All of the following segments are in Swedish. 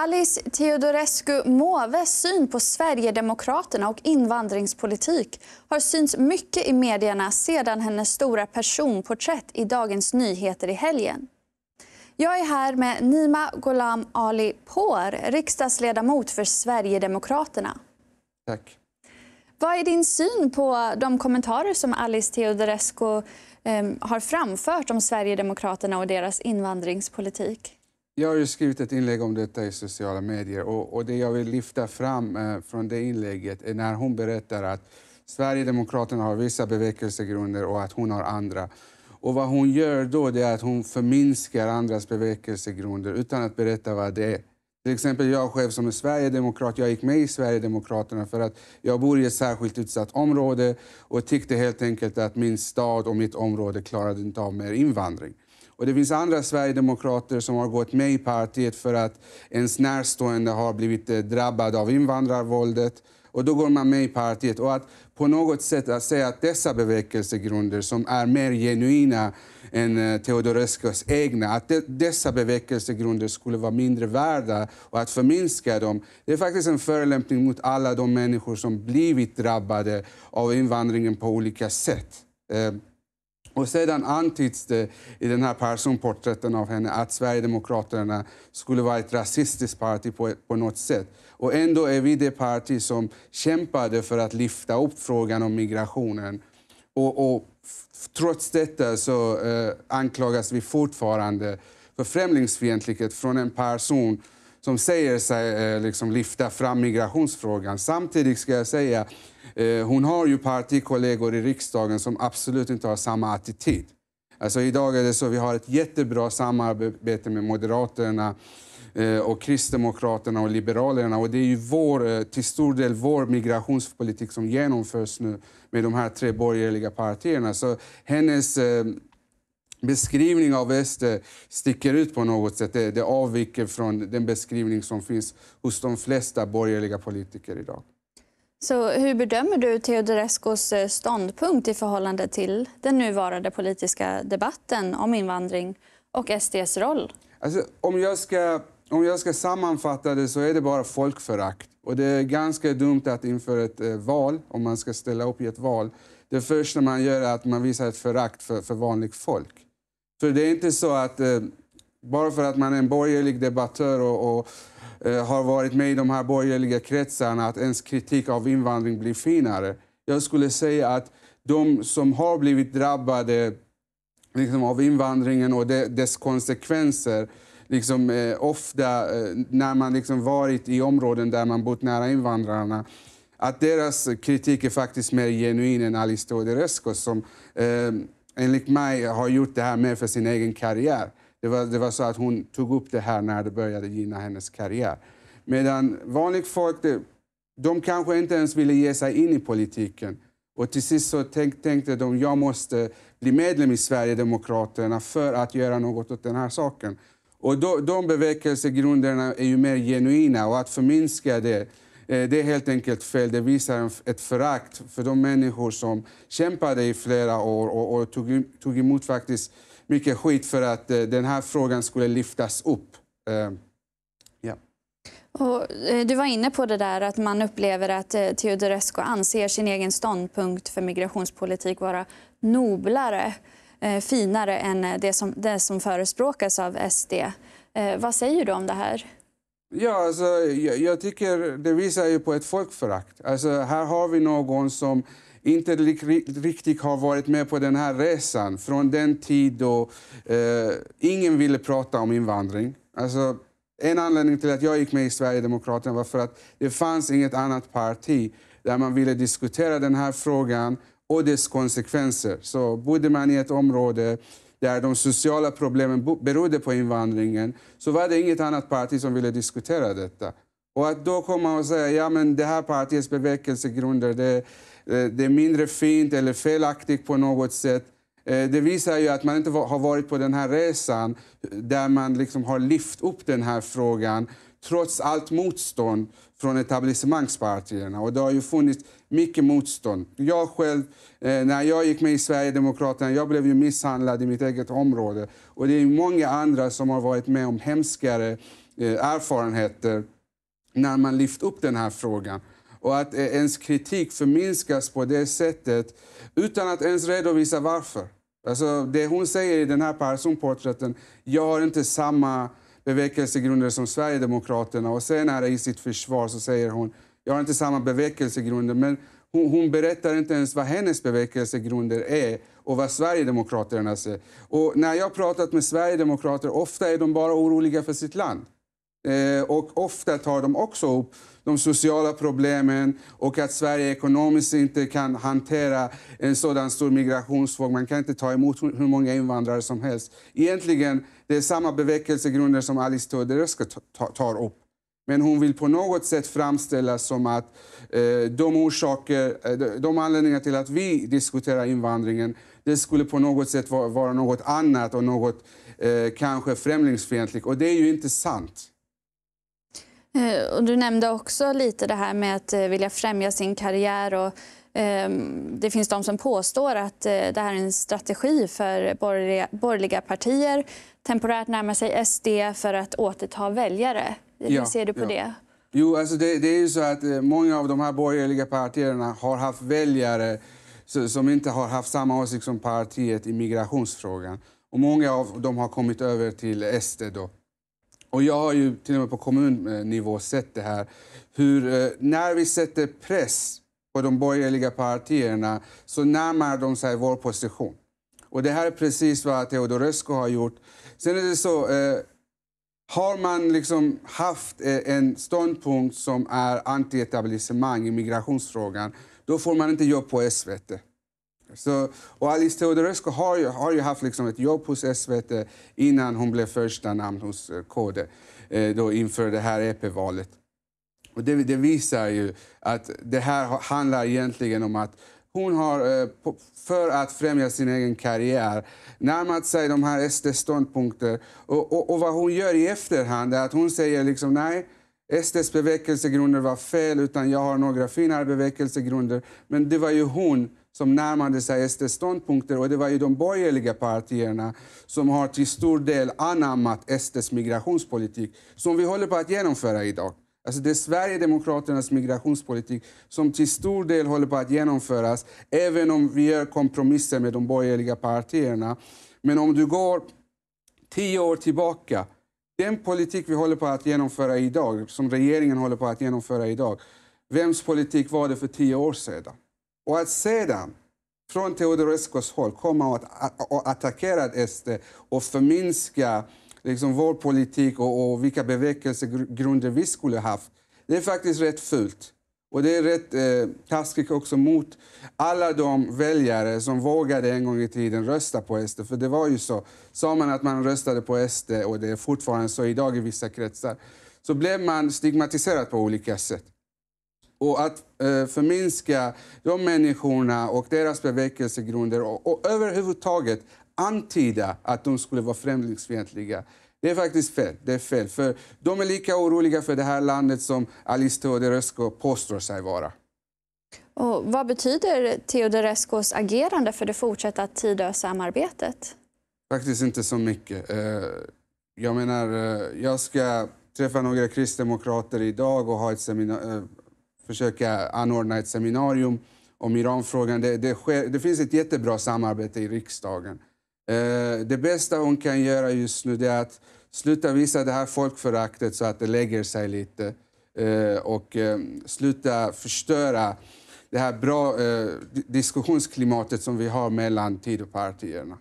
Alice Teodorescu Måves syn på Sverigedemokraterna och invandringspolitik har synts mycket i medierna sedan hennes stora personporträtt i Dagens Nyheter i helgen. Jag är här med Nima Gholam Ali Por, riksdagsledamot för Sverigedemokraterna. Tack. Vad är din syn på de kommentarer som Alice Teodorescu eh, har framfört om Sverigedemokraterna och deras invandringspolitik? Jag har ju skrivit ett inlägg om detta i sociala medier och, och det jag vill lyfta fram eh, från det inlägget är när hon berättar att Sverigedemokraterna har vissa bevekelsegrunder och att hon har andra. Och vad hon gör då är att hon förminskar andras bevekelsegrunder utan att berätta vad det är. Till exempel jag själv som är sverigedemokrat, jag gick med i Sverigedemokraterna för att jag bor i ett särskilt utsatt område och tyckte helt enkelt att min stad och mitt område klarade inte av mer invandring. Och det finns andra sverigedemokrater som har gått med i partiet för att ens närstående har blivit eh, drabbad av invandrarvåldet. Och då går man med i partiet. Och att på något sätt att säga att dessa bevekelsegrunder som är mer genuina än eh, Teodoreskos egna, att de, dessa bevekelsegrunder skulle vara mindre värda och att förminska dem, det är faktiskt en förelämpning mot alla de människor som blivit drabbade av invandringen på olika sätt. Eh, och sedan antyds det i den här personporträtten av henne att Sverigedemokraterna skulle vara ett rasistiskt parti på, på något sätt. Och ändå är vi det parti som kämpade för att lyfta upp frågan om migrationen. Och, och trots detta så eh, anklagas vi fortfarande för främlingsfientlighet från en person som säger sig eh, liksom lyfta fram migrationsfrågan. Samtidigt ska jag säga Eh, hon har ju partikollegor i riksdagen som absolut inte har samma attityd. Alltså idag är det så att vi har ett jättebra samarbete med Moderaterna eh, och Kristdemokraterna och Liberalerna. Och det är ju vår, eh, till stor del vår migrationspolitik som genomförs nu med de här tre borgerliga partierna. Så hennes beskrivning av SD sticker ut på något sätt. det avviker från den beskrivning som finns hos de flesta borgerliga politiker idag. Så hur bedömer du Teodoreskos eh, ståndpunkt i förhållande till den nuvarande politiska debatten om invandring och SDs roll? Alltså, om, jag ska, om jag ska sammanfatta det så är det bara folkförakt. Och det är ganska dumt att inför ett eh, val, om man ska ställa upp i ett val, det första man gör är att man visar ett förakt för, för vanligt folk. För det är inte så att eh, bara för att man är en borgerlig debattör och, och Eh, har varit med i de här borgerliga kretsarna, att ens kritik av invandring blir finare. Jag skulle säga att de som har blivit drabbade liksom, av invandringen och de, dess konsekvenser liksom, eh, ofta eh, när man liksom varit i områden där man bott nära invandrarna att deras kritik är faktiskt mer genuin än Alice Teodorescu som eh, enligt mig har gjort det här mer för sin egen karriär. Det var, det var så att hon tog upp det här när det började gynna hennes karriär. Medan vanligt folk, det, de kanske inte ens ville ge sig in i politiken. Och till sist så tänk, tänkte de, jag måste bli medlem i Sverigedemokraterna för att göra något åt den här saken. Och då, de bevekelsegrunderna är ju mer genuina och att förminska det Eh, det är helt enkelt fel. Det visar ett förakt för de människor som kämpade i flera år och, och tog, tog emot faktiskt mycket skit för att eh, den här frågan skulle lyftas upp. Eh, och du var inne på det där att man upplever att Teodorescu anser sin egen ståndpunkt för migrationspolitik vara noblare, finare än det som, det som förespråkas av SD. Vad säger du om det här? Ja, alltså, jag, jag, tycker det visar ju på ett folkförakt. Alltså, här har vi någon som inte riktigt har varit med på den här resan från den tid då eh, ingen ville prata om invandring. Alltså, en anledning till att jag gick med i Sverigedemokraterna var för att det fanns inget annat parti där man ville diskutera den här frågan och dess konsekvenser. Så bodde man i ett område där de sociala problemen berodde på invandringen, så var det inget annat parti som ville diskutera detta. Och att då komma och säga ja men det här partiets bevekelsegrunder det, eh, det är mindre fint eller felaktigt på något sätt. Eh, det visar ju att man inte har varit på den här resan där man liksom har lyft upp den här frågan trots allt motstånd från etablissemangspartierna. Och det har ju funnits mycket motstånd. Jag själv, eh, när jag gick med i Sverigedemokraterna, jag blev ju misshandlad i mitt eget område. Och det är många andra som har varit med om hemskare eh, erfarenheter när man lyft upp den här frågan. Och att eh, ens kritik förminskas på det sättet utan att ens redovisa varför. Alltså det hon säger i den här personporträtten, jag har inte samma bevekelsegrunder som Sverigedemokraterna. Och sen här i sitt försvar så säger hon, jag har inte samma bevekelsegrunder, men hon, hon berättar inte ens vad hennes bevekelsegrunder är och vad Sverigedemokraterna säger. Och när jag pratat med Sverigedemokrater, ofta är de bara oroliga för sitt land. Eh, och ofta tar de också upp de sociala problemen och att Sverige ekonomiskt inte kan hantera en sådan stor migrationsvåg. Man kan inte ta emot hur många invandrare som helst. Egentligen det är samma bevekelsegrunder som Alice Teodorescu tar upp. Men hon vill på något sätt framställas som att eh, de orsaker, eh, de anledningar till att vi diskuterar invandringen, det skulle på något sätt vara något annat och något kanske främlingsfientligt. Och det är ju inte sant. Eh, och du nämnde också lite det här med att eh, vilja främja sin karriär. Och, ehm, det finns de som påstår att eh, det här är en strategi för borgerliga, borgerliga partier temporärt närma sig SD för att återta väljare. Hur ser du på ja. det? Jo, alltså det, det, är ju så att många av de här borgerliga partierna har haft väljare som inte har haft samma åsikt som partiet i migrationsfrågan. Och många av dem har kommit över till SD. Då. Och jag har ju till och med på kommunnivå sett det här. Hur, eh, när vi sätter press på de borgerliga partierna så närmar de sig vår position. Och det här är precis vad Teodorescu har gjort. Sen är det så, eh, har man liksom haft eh, en ståndpunkt som är anti-etablissemang i migrationsfrågan, då får man inte jobb på SVT. Så, och Alice Teodorescu har ju, har ju haft liksom ett jobb hos SVT innan hon blev första namn hos eh, KD eh, då inför det här EP-valet. Och det, det, visar ju att det här handlar egentligen om att hon har, eh, för att främja sin egen karriär, närmat sig de här SD-ståndpunkter. Och, och, och, vad hon gör i efterhand är att hon säger liksom nej, SDs bevekelsegrunder var fel, utan jag har några finare bevekelsegrunder. Men det var ju hon som närmade sig SDs ståndpunkter. Och det var ju de borgerliga partierna som har till stor del anammat SDs migrationspolitik som vi håller på att genomföra idag. Alltså det är Sverigedemokraternas migrationspolitik som till stor del håller på att genomföras även om vi gör kompromisser med de borgerliga partierna. Men om du går tio år tillbaka den politik vi håller på att genomföra idag, som regeringen håller på att genomföra idag, vems politik var det för tio år sedan? Och att sedan från Teodoreskos håll komma och, att, och attackera SD och förminska liksom, vår politik och, och vilka bevekelsegrunder vi skulle haft, det är faktiskt rätt fult. Och det är rätt eh, taskigt också mot alla de väljare som vågade en gång i tiden rösta på SD. För det var ju så. Sa man att man röstade på SD, och det är fortfarande så idag i vissa kretsar, så blev man stigmatiserad på olika sätt och att eh, förminska de människorna och deras bevekelsegrunder och, och överhuvudtaget antyda att de skulle vara främlingsfientliga. Det är faktiskt fel. Det är fel. För de är lika oroliga för det här landet som Alice Teodorescu påstår sig vara. Och vad betyder Teodorescus agerande för det fortsatta Tidö-samarbetet? Faktiskt inte så mycket. Eh, jag menar, eh, jag ska träffa några kristdemokrater idag och ha ett seminarium eh, försöka anordna ett seminarium om Iranfrågan. Det, det, sker, det finns ett jättebra samarbete i riksdagen. Eh, det bästa hon kan göra just nu är att sluta visa det här folkföraktet så att det lägger sig lite eh, och eh, sluta förstöra det här bra eh, diskussionsklimatet som vi har mellan Tidöpartierna.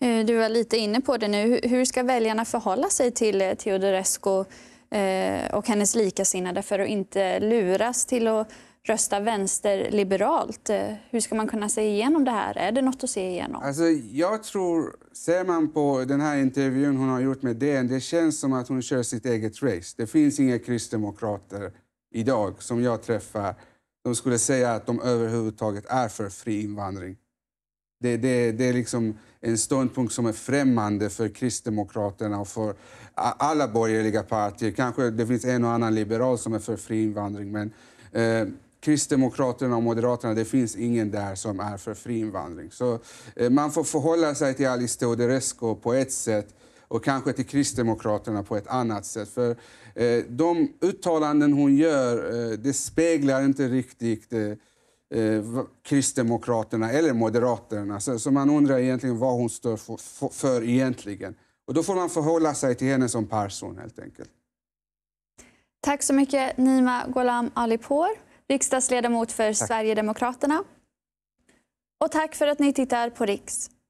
Eh, du var lite inne på det nu. Hur ska väljarna förhålla sig till eh, Teodorescu Eh, och hennes likasinnade för att inte luras till att rösta vänsterliberalt. Eh, hur ska man kunna se igenom det här? Är det något att se igenom? Alltså, jag tror, ser man på den här intervjun hon har gjort med DN, det känns som att hon kör sitt eget race. Det finns inga kristdemokrater idag som jag träffar som skulle säga att de överhuvudtaget är för fri invandring. Det, det, det är liksom en ståndpunkt som är främmande för Kristdemokraterna och för alla borgerliga partier. Kanske det finns en och annan liberal som är för fri invandring, men eh, Kristdemokraterna och Moderaterna, det finns ingen där som är för fri invandring. Så eh, man får förhålla sig till Alice Teodorescu på ett sätt och kanske till Kristdemokraterna på ett annat sätt. För eh, de uttalanden hon gör, eh, det speglar inte riktigt eh, eh, Kristdemokraterna eller Moderaterna. Så, så, man undrar egentligen vad hon står för, för, för, egentligen. Och då får man förhålla sig till henne som person helt enkelt. Tack så mycket Nima Gholam Alipour, riksdagsledamot för tack. Sverigedemokraterna. Och tack för att ni tittar på Riks.